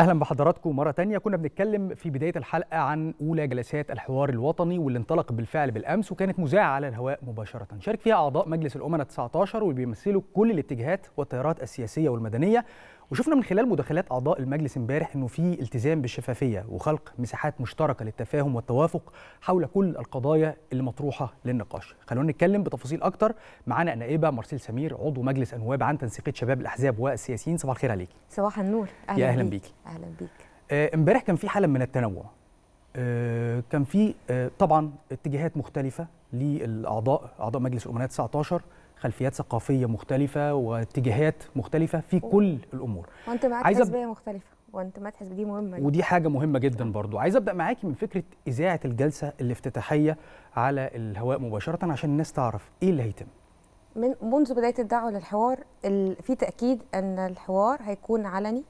اهلا بحضراتكم مره تانية كنا بنتكلم في بدايه الحلقه عن اولى جلسات الحوار الوطني واللي انطلق بالفعل بالامس وكانت مذاعه على الهواء مباشره شارك فيها اعضاء مجلس الامناء 19 واللي بيمثلوا كل الاتجاهات والتيارات السياسيه والمدنيه وشفنا من خلال مداخلات اعضاء المجلس امبارح انه في التزام بالشفافيه وخلق مساحات مشتركه للتفاهم والتوافق حول كل القضايا اللي مطروحه للنقاش خلونا نتكلم بتفاصيل اكتر معانا نائبه مارسيل سمير عضو مجلس انواب عن تنسيقيه شباب الاحزاب والسياسيين صباح الخير عليكي صباح النور اهلا, أهلا بيكي بيك اهلا بيك آه، امبارح كان في حاله من التنوع آه كان في آه طبعا اتجاهات مختلفه للاعضاء اعضاء مجلس الامناء 19 خلفيات ثقافيه مختلفه واتجاهات مختلفه في أوه. كل الامور وانت معاك عايز حزبيه مختلفه وانت ما تحس دي مهمه جدا. ودي حاجه مهمه جدا برضو عايز ابدا معاكي من فكره اذاعه الجلسه الافتتاحيه على الهواء مباشره عشان الناس تعرف ايه اللي هيتم من منذ بدايه الدعوه للحوار في تاكيد ان الحوار هيكون علني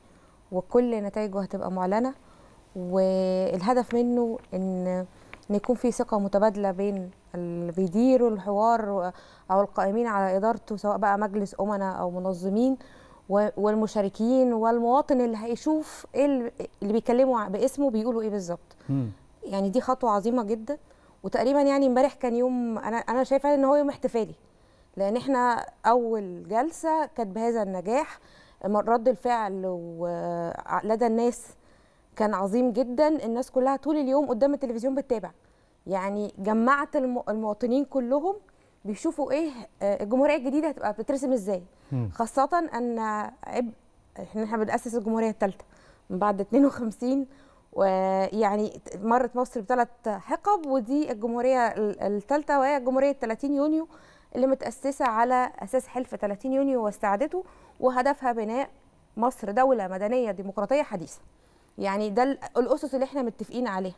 وكل نتائجه هتبقى معلنه والهدف منه ان ان يكون في ثقه متبادله بين اللي بيديروا الحوار او القائمين على ادارته سواء بقى مجلس امناء او منظمين والمشاركين والمواطن اللي هيشوف ايه اللي بيكلموا باسمه بيقولوا ايه بالظبط يعني دي خطوه عظيمه جدا وتقريبا يعني امبارح كان يوم انا انا شايفه ان هو يوم احتفالي لان احنا اول جلسه كانت بهذا النجاح رد الفعل لدى الناس كان عظيم جدا الناس كلها طول اليوم قدام التلفزيون بتتابع يعني جمعت المواطنين كلهم بيشوفوا ايه آه، الجمهوريه الجديده هتبقى بتترسم ازاي خاصه ان احنا احنا بناسس الجمهوريه الثالثه من بعد 52 ويعني مرت مصر بثلاث حقب ودي الجمهوريه الثالثه وهي جمهوريه 30 يونيو اللي متاسسه على اساس حلف 30 يونيو واستعادته وهدفها بناء مصر دوله مدنيه ديمقراطيه حديثه يعني ده الاسس اللي احنا متفقين عليها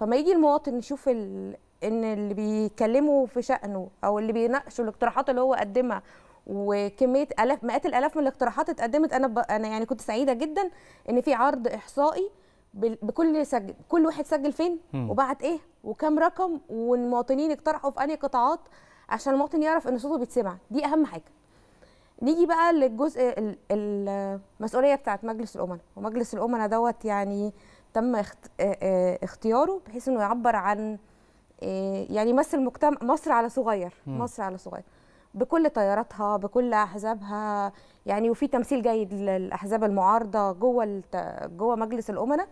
فما يجي المواطن يشوف ال... ان اللي بيكلمه في شأنه او اللي بيناقشوا الاقتراحات اللي هو قدمها وكميه الاف مئات الالاف من الاقتراحات اتقدمت انا ب... انا يعني كنت سعيده جدا ان في عرض احصائي بكل سجل كل واحد سجل فين وبعت ايه وكام رقم والمواطنين اقترحوا في انهي قطاعات عشان المواطن يعرف ان صوته بيتسمع دي اهم حاجه نيجي بقى للجزء المسؤوليه بتاعت مجلس الامنا ومجلس الامنا دوت يعني تم اختياره بحيث انه يعبر عن يعني يمثل مجتمع مصر على صغير مصر على صغير بكل تياراتها بكل احزابها يعني وفي تمثيل جيد للاحزاب المعارضه جوه جوه مجلس الامنا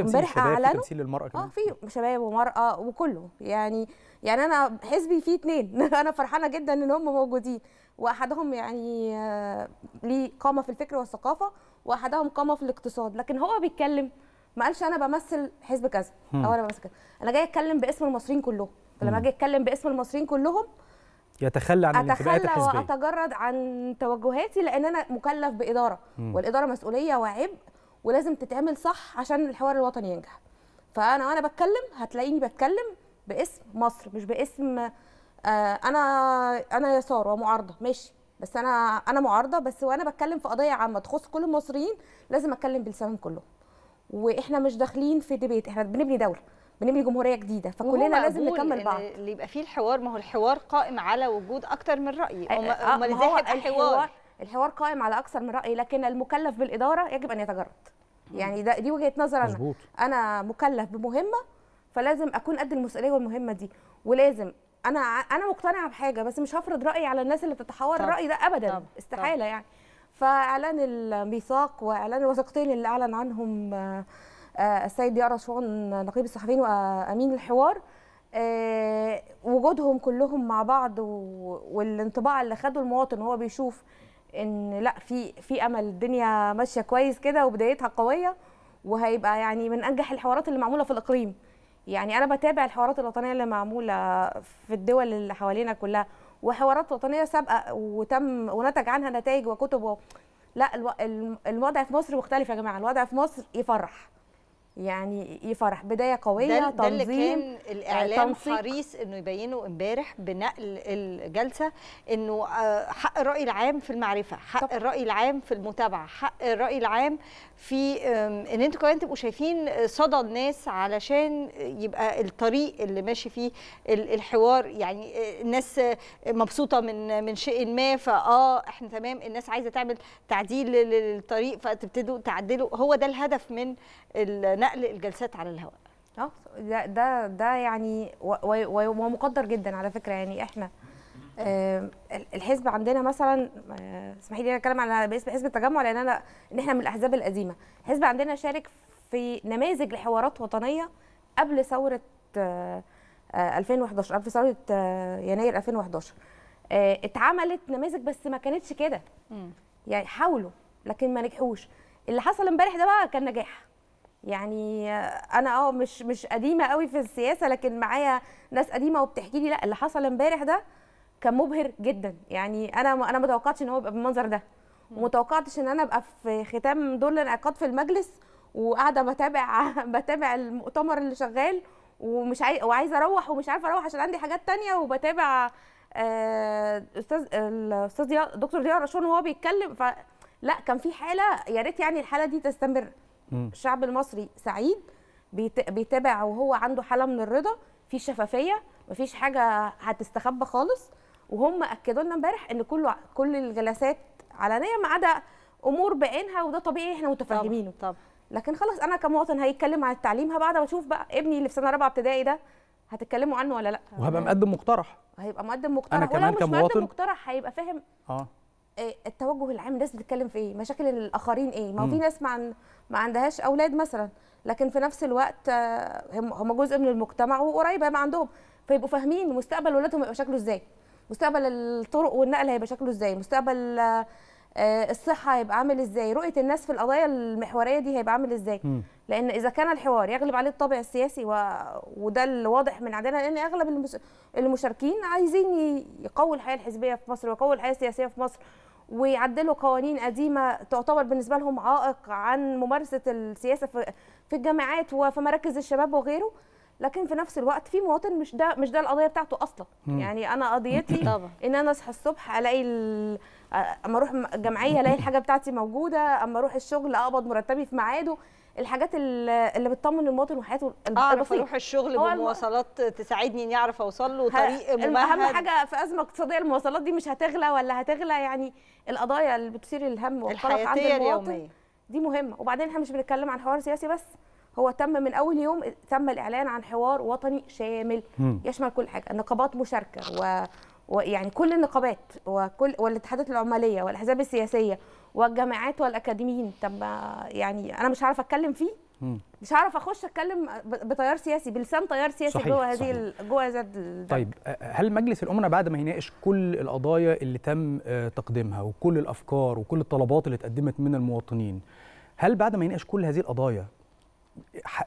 امبارح اعلنوا تمثيل للمراه آه، كمان اه في شباب ومراه وكله يعني يعني انا حزبي فيه اتنين انا فرحانه جدا ان هم موجودين واحدهم يعني آه، ليه قامه في الفكر والثقافه واحدهم قامه في الاقتصاد لكن هو بيتكلم ما قالش انا بمثل حزب كذا او انا بمثل كذا انا جاي اتكلم باسم المصريين كلهم فلما اجي اتكلم باسم المصريين كلهم يتخلى عن الانتماءات الحزبيه واتجرد عن توجهاتي لان انا مكلف باداره والاداره مسؤوليه وعبء ولازم تتعمل صح عشان الحوار الوطني ينجح فانا وانا بتكلم هتلاقيني بتكلم باسم مصر مش باسم آه، انا انا يسار ومعارضه ماشي بس انا انا معارضه بس وانا بتكلم في قضيه عامه تخص كل المصريين لازم اتكلم بلسانهم كلهم واحنا مش داخلين في ديبيت احنا بنبني دوله بنبني جمهوريه جديده فكلنا لازم نكمل بعض اللي يبقى فيه الحوار ما هو الحوار قائم على وجود اكتر من راي امال ازاي هيبقى الحوار الحوار قائم على اكثر من راي لكن المكلف بالاداره يجب ان يتجرد يعني ده دي وجهه نظر انا انا مكلف بمهمه فلازم اكون قد المسؤوليه والمهمه دي ولازم انا انا مقتنعه بحاجه بس مش هفرض رايي على الناس اللي بتتحور الراي ده ابدا طب. استحاله طب. يعني فاعلان الميثاق واعلان الوثيقتين اللي اعلن عنهم آه، آه، السيد يارا شون نقيب الصحفيين وامين الحوار آه، وجودهم كلهم مع بعض والانطباع اللي خده المواطن وهو بيشوف ان لا في في امل الدنيا ماشيه كويس كده وبدايتها قويه وهيبقى يعني من انجح الحوارات اللي معموله في الاقليم يعني انا بتابع الحوارات الوطنيه اللي معموله في الدول اللي حوالينا كلها وحوارات وطنيه سابقه وتم ونتج عنها نتائج وكتب و... لا الوضع في مصر مختلف يا جماعه الوضع في مصر يفرح يعني ايه فرح بدايه قويه ده تنظيم ده اللي كان آه، الاعلام تنسيق. حريص انه يبينه امبارح بنقل الجلسه انه آه، حق الراي العام في المعرفه حق طب. الراي العام في المتابعه حق الراي العام في ان انتوا كمان تبقوا شايفين صدى الناس علشان يبقى الطريق اللي ماشي فيه الحوار يعني آه، الناس مبسوطه من من شيء ما فاه احنا تمام الناس عايزه تعمل تعديل للطريق فتبتدوا تعدلوا هو ده الهدف من نقل الجلسات على الهواء اه ده ده ده يعني ومقدر جدا على فكره يعني احنا آه، الحزب عندنا مثلا آه، اسمحي لي انا اتكلم على باسم حزب التجمع لان انا ان احنا من الاحزاب القديمه الحزب عندنا شارك في نماذج لحوارات وطنيه قبل ثوره 2011 آه، قبل ثوره يناير 2011 اتعملت نماذج بس ما كانتش كده يعني حاولوا لكن ما نجحوش اللي حصل امبارح ده بقى كان نجاح يعني انا اه مش مش قديمه قوي في السياسه لكن معايا ناس قديمه وبتحكي لي لا اللي حصل امبارح ده كان مبهر جدا يعني انا انا ما توقعتش ان هو يبقى بالمنظر ده وما توقعتش ان انا ابقى في ختام دور الانعقاد في المجلس وقاعده بتابع بتابع المؤتمر اللي شغال ومش عاي... وعايزه اروح ومش عارفه اروح عشان عندي حاجات تانية وبتابع آه، استاذ الاستاذ دكتور ضياء رشون وهو بيتكلم فلا كان في حاله يا ريت يعني الحاله دي تستمر الشعب المصري سعيد بيتابع وهو عنده حاله من الرضا في شفافيه مفيش حاجه هتستخبى خالص وهم اكدوا لنا امبارح ان كل كل الجلسات علنيه ما عدا امور بعينها وده طبيعي احنا متفاهمينه طب لكن خلاص انا كمواطن هيتكلم عن التعليم هبقى ما اشوف بقى ابني اللي في سنه رابعه ابتدائي ده هتتكلموا عنه ولا لا وهبقى مقدم مقترح هيبقى مقدم مقترح أنا كمان ولو مش كمواطن مقترح هيبقى فاهم اه آه، التوجه العام الناس بتتكلم في ايه مشاكل الاخرين ايه ما هو في ناس ما, عن... ما عندهاش اولاد مثلا لكن في نفس الوقت آه، هم جزء من المجتمع وقريبه ما عندهم فيبقوا فاهمين مستقبل ولادهم هيبقى شكله ازاي مستقبل الطرق والنقل هيبقى شكله ازاي مستقبل آه، آه، الصحه هيبقى عامل ازاي رؤيه الناس في القضايا المحوريه دي هيبقى عامل ازاي لان اذا كان الحوار يغلب عليه الطابع السياسي و... وده اللي واضح من عندنا لان اغلب المس... المشاركين عايزين يقووا الحياه الحزبيه في مصر ويقووا الحياه السياسيه في مصر ويعدلوا قوانين قديمه تعتبر بالنسبه لهم عائق عن ممارسه السياسه في, في الجامعات وفي مراكز الشباب وغيره لكن في نفس الوقت في مواطن مش ده مش ده القضيه بتاعته اصلا يعني انا قضيتي ان انا اصحى الصبح الاقي ال... اما اروح جمعيه الاقي الحاجه بتاعتي موجوده اما اروح الشغل اقبض مرتبي في ميعاده الحاجات اللي بتطمن المواطن وحياته البسيطه اروح الشغل بمواصلات تساعدني اني اعرف اوصل له طريق اهم حاجه في ازمه اقتصاديه المواصلات دي مش هتغلى ولا هتغلى يعني القضايا اللي بتثير الهم والقلق عند المواطن دي مهمه وبعدين احنا مش بنتكلم عن حوار سياسي بس هو تم من اول يوم تم الاعلان عن حوار وطني شامل يشمل كل حاجه نقابات مشاركه و ويعني كل النقابات وكل والاتحادات العماليه والاحزاب السياسيه والجامعات والاكاديميين طب يعني انا مش هعرف اتكلم فيه مش هعرف اخش اتكلم بتيار سياسي بلسان تيار سياسي صحيح جوه هذه جوه هذا طيب هل مجلس الامنه بعد ما يناقش كل القضايا اللي تم آه، تقديمها وكل الافكار وكل الطلبات اللي اتقدمت من المواطنين هل بعد ما يناقش كل هذه القضايا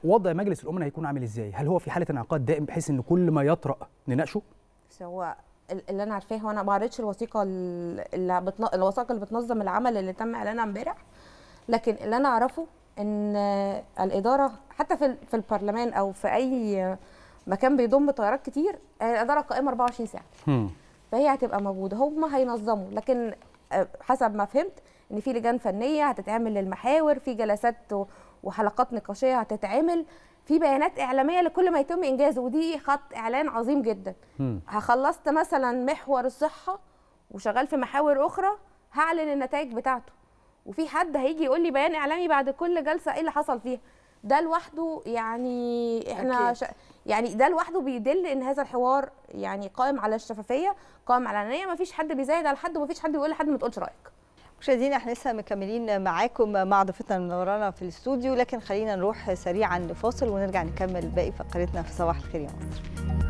وضع مجلس الامنه هيكون عامل ازاي؟ هل هو في حاله انعقاد دائم بحيث ان كل ما يطرأ نناقشه؟ هو اللي انا عارفاه وانا ما قريتش الوثيقه اللي بتن... الوثائق اللي بتنظم العمل اللي تم اعلانها امبارح لكن اللي انا اعرفه ان الاداره حتى في في البرلمان او في اي مكان بيضم طيارات كتير الاداره قائمه 24 ساعه فهي هتبقى موجوده هم هينظموا لكن آه، حسب ما فهمت ان في لجان فنيه هتتعمل للمحاور في جلسات وحلقات نقاشيه هتتعمل في بيانات اعلاميه لكل ما يتم انجازه ودي خط اعلان عظيم جدا هخلصت مثلا محور الصحه وشغال في محاور اخرى هعلن النتائج بتاعته وفي حد هيجي يقول لي بيان اعلامي بعد كل جلسه ايه اللي حصل فيها ده لوحده يعني احنا ش... يعني ده لوحده بيدل ان هذا الحوار يعني قائم على الشفافيه قائم على الانانيه فيش حد بيزايد على حد وما فيش حد بيقول لحد ما تقولش رايك مشاهدينا احنا لسه مكملين معاكم مع ضيفتنا المنورانا في الاستوديو لكن خلينا نروح سريعا لفاصل ونرجع نكمل باقي فقرتنا في صباح الخير يا مصر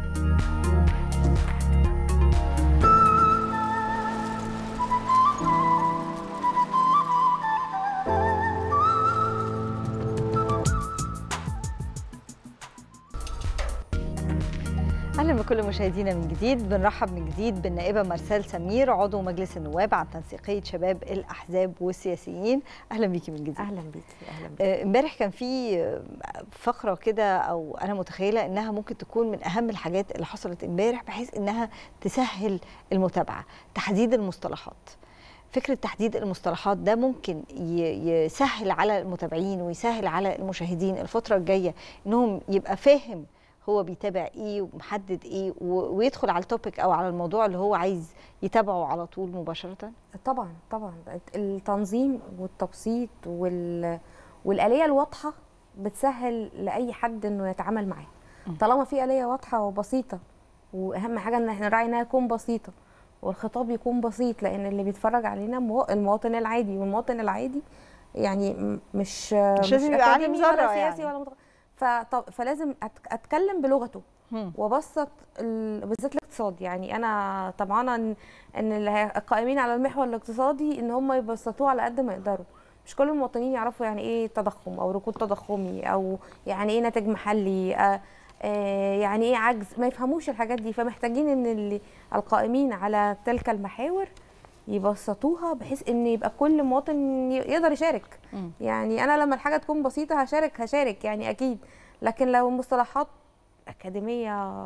اهلا بكل مشاهدينا من جديد بنرحب من جديد بالنائبه مرسال سمير عضو مجلس النواب عن تنسيقيه شباب الاحزاب والسياسيين اهلا بيكي من جديد اهلا بيكي اهلا بيكي آه، امبارح كان في فقره كده او انا متخيله انها ممكن تكون من اهم الحاجات اللي حصلت امبارح بحيث انها تسهل المتابعه تحديد المصطلحات فكرة تحديد المصطلحات ده ممكن يسهل على المتابعين ويسهل على المشاهدين الفترة الجاية انهم يبقى فاهم هو بيتابع ايه ومحدد ايه ويدخل على التوبيك او على الموضوع اللي هو عايز يتابعه على طول مباشره طبعا طبعا التنظيم والتبسيط وال... والاليه الواضحه بتسهل لاي حد انه يتعامل معاه طالما في اليه واضحه وبسيطه واهم حاجه ان احنا راعيناها يكون تكون بسيطه والخطاب يكون بسيط لان اللي بيتفرج علينا المواطن العادي والمواطن العادي يعني مش مش, مش يبقى ولا سياسي يعني. سياسي ولا متخ... فلازم اتكلم بلغته وابسط بالذات الاقتصاد يعني انا طبعا ان القائمين على المحور الاقتصادي ان هم يبسطوه على قد ما يقدروا مش كل المواطنين يعرفوا يعني ايه تضخم او ركود تضخمي او يعني ايه ناتج محلي آه، يعني ايه عجز ما يفهموش الحاجات دي فمحتاجين ان القائمين على تلك المحاور يبسطوها بحيث ان يبقى كل مواطن يقدر يشارك م. يعني انا لما الحاجه تكون بسيطه هشارك هشارك يعني اكيد لكن لو مصطلحات اكاديميه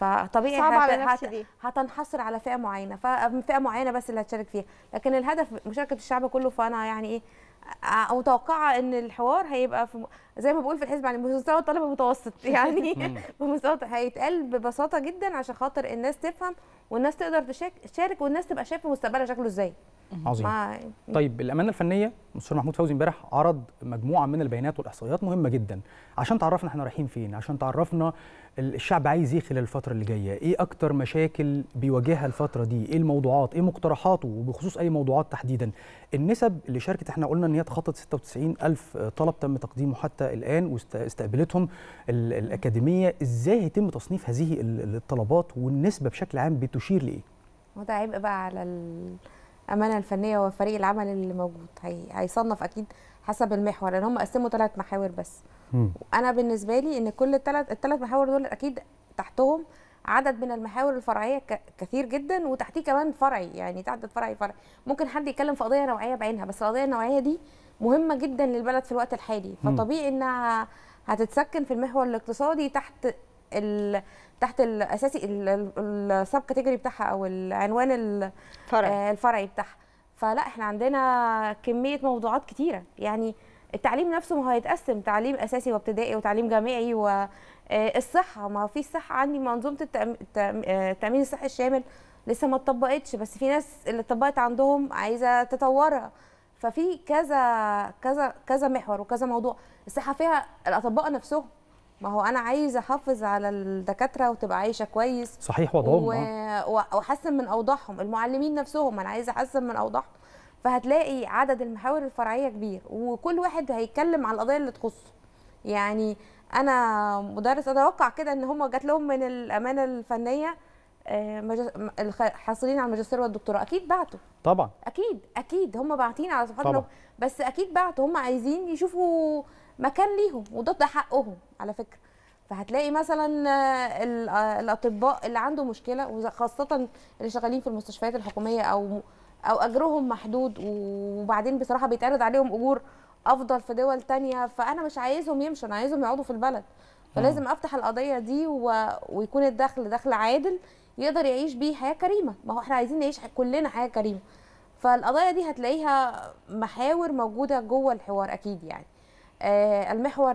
فطبيعي صعب على دي. هتنحصر على فئه معينه ففئه معينه بس اللي هتشارك فيها لكن الهدف مشاركه الشعب كله فانا يعني ايه متوقعه ان الحوار هيبقى في زي ما بقول في الحزب على يعني مستوى الطالب المتوسط يعني بمستوى هيتقال ببساطه جدا عشان خاطر الناس تفهم والناس تقدر تشارك والناس تبقى شايفه مستقبلها شكله ازاي عظيم يعني طيب الامانه الفنيه مستر محمود فوزي امبارح عرض مجموعه من البيانات والاحصائيات مهمه جدا عشان تعرفنا احنا رايحين فين عشان تعرفنا الشعب عايز ايه خلال الفتره اللي جايه ايه اكتر مشاكل بيواجهها الفتره دي ايه الموضوعات ايه مقترحاته وبخصوص اي موضوعات تحديدا النسب اللي شاركت احنا قلنا ان هي تخطت 96 الف طلب تم تقديمه حتى الان واستقبلتهم الاكاديميه ازاي هيتم تصنيف هذه الطلبات والنسبه بشكل عام بتشير لايه وده هيبقى بقى على الامانه الفنيه وفريق العمل اللي موجود هي... هيصنف اكيد حسب المحور لان هم قسموا ثلاث محاور بس وانا بالنسبه لي ان كل الثلاث الثلاث محاور دول اكيد تحتهم عدد من المحاور الفرعيه كثير جدا وتحتيه كمان فرعي يعني تعدد فرعي فرعي ممكن حد يتكلم في قضيه نوعيه بعينها بس القضيه النوعيه دي مهمه جدا للبلد في الوقت الحالي فطبيعي انها هتتسكن في المحور الاقتصادي تحت ال... تحت الاساسي السب كاتيجوري بتاعها او العنوان الفرعي آه، الفرعي بتاعها فلا احنا عندنا كميه موضوعات كتيره يعني التعليم نفسه ما هو هيتقسم تعليم اساسي وابتدائي وتعليم جامعي والصحه آه، ما في صحه عندي منظومه آه، التامين الصحي الشامل لسه ما اتطبقتش بس في ناس اللي اتطبقت عندهم عايزه تطورها ففي كذا كذا كذا محور وكذا موضوع الصحه فيها الاطباء نفسهم ما هو انا عايز احافظ على الدكاتره وتبقى عايشه كويس صحيح وضعهم و... آه. واحسن من اوضاعهم المعلمين نفسهم انا عايز احسن من اوضاعهم فهتلاقي عدد المحاور الفرعيه كبير وكل واحد هيتكلم على القضيه اللي تخصه يعني انا مدرس اتوقع كده ان هم جات لهم من الامانه الفنيه آه، حاصلين على الماجستير والدكتوراه اكيد بعتوا طبعا اكيد اكيد هم باعتين على سبحان بس اكيد بعتوا هم عايزين يشوفوا مكان ليهم وده ده حقهم على فكره فهتلاقي مثلا آه، آه، الاطباء اللي عنده مشكله وخاصه اللي شغالين في المستشفيات الحكوميه او او اجرهم محدود وبعدين بصراحه بيتعرض عليهم اجور افضل في دول تانية فانا مش عايزهم يمشوا انا عايزهم يقعدوا في البلد فلازم افتح القضيه دي و... ويكون الدخل دخل عادل يقدر يعيش بيه حياه كريمه ما هو احنا عايزين نعيش كلنا حياه كريمه فالقضايا دي هتلاقيها محاور موجوده جوه الحوار اكيد يعني آه، المحور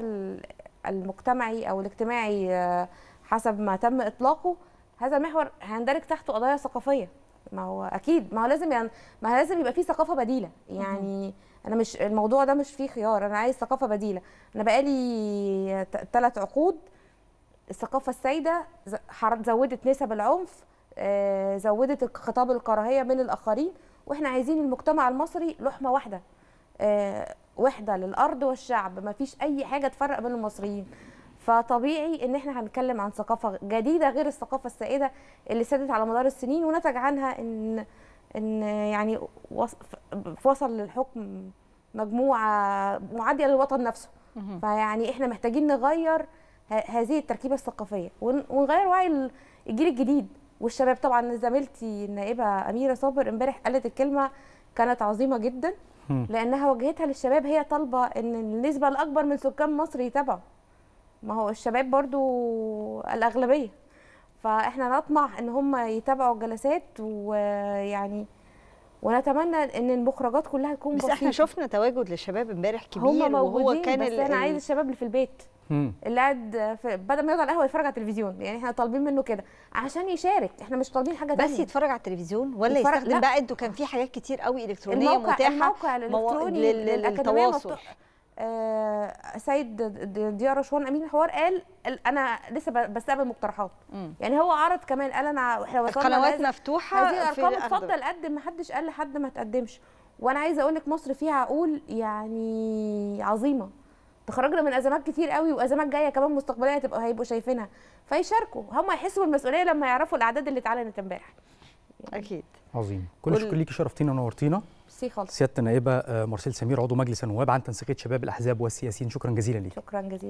المجتمعي او الاجتماعي آه، حسب ما تم اطلاقه هذا المحور هيندرج تحته قضايا ثقافيه ما هو اكيد ما هو لازم يعني ما هو لازم يبقى فيه ثقافه بديله يعني انا مش الموضوع ده مش فيه خيار انا عايز ثقافه بديله انا بقالي ثلاث عقود الثقافه السائده زودت نسب العنف آه، زودت خطاب الكراهيه من الاخرين واحنا عايزين المجتمع المصري لحمه واحده آه، وحده للارض والشعب ما فيش اي حاجه تفرق بين المصريين فطبيعي ان احنا هنتكلم عن ثقافه جديده غير الثقافه السائده اللي سادت على مدار السنين ونتج عنها ان ان يعني وصل للحكم مجموعه معاديه للوطن نفسه فيعني احنا محتاجين نغير هذه التركيبه الثقافيه ونغير وعي الجيل الجديد والشباب طبعا زميلتي النائبه اميره صابر امبارح قالت الكلمه كانت عظيمه جدا لانها وجهتها للشباب هي طالبه ان النسبه الاكبر من سكان مصر يتابعوا ما هو الشباب برضو الاغلبيه فاحنا نطمع ان هم يتابعوا الجلسات ويعني ونتمنى ان المخرجات كلها تكون بس بسيطة. احنا شفنا تواجد للشباب امبارح كبير هم موجودين وهو كان بس انا عايز الشباب اللي في البيت اللي قاعد بدل ما يقعد على القهوه يتفرج على التلفزيون يعني احنا طالبين منه كده عشان يشارك احنا مش طالبين حاجه تانية. بس يتفرج على التلفزيون ولا يستخدم بقى انتوا كان في حاجات كتير قوي الكترونيه الموقع متاحه الموقع الالكتروني للتواصل آه سيد ديار رشوان امين الحوار قال انا لسه بستقبل مقترحات يعني هو عرض كمان قال انا احنا وصلنا القنوات مفتوحه هذه الارقام اتفضل قدم ما حدش قال لحد ما تقدمش وانا عايزه اقول لك مصر فيها عقول يعني عظيمه تخرجنا من ازمات كتير قوي وازمات جايه كمان مستقبليه تبقى هيبقوا شايفينها فيشاركوا هم هيحسوا بالمسؤوليه لما يعرفوا الاعداد اللي اتعلنت امبارح يعني اكيد عظيم كل وال... شكر ليكي شرفتينا ونورتينا ميرسي خالص سياده النائبه آه، مارسيل سمير عضو مجلس النواب عن تنسيقيه شباب الاحزاب والسياسيين شكرا جزيلا ليك شكرا جزيلا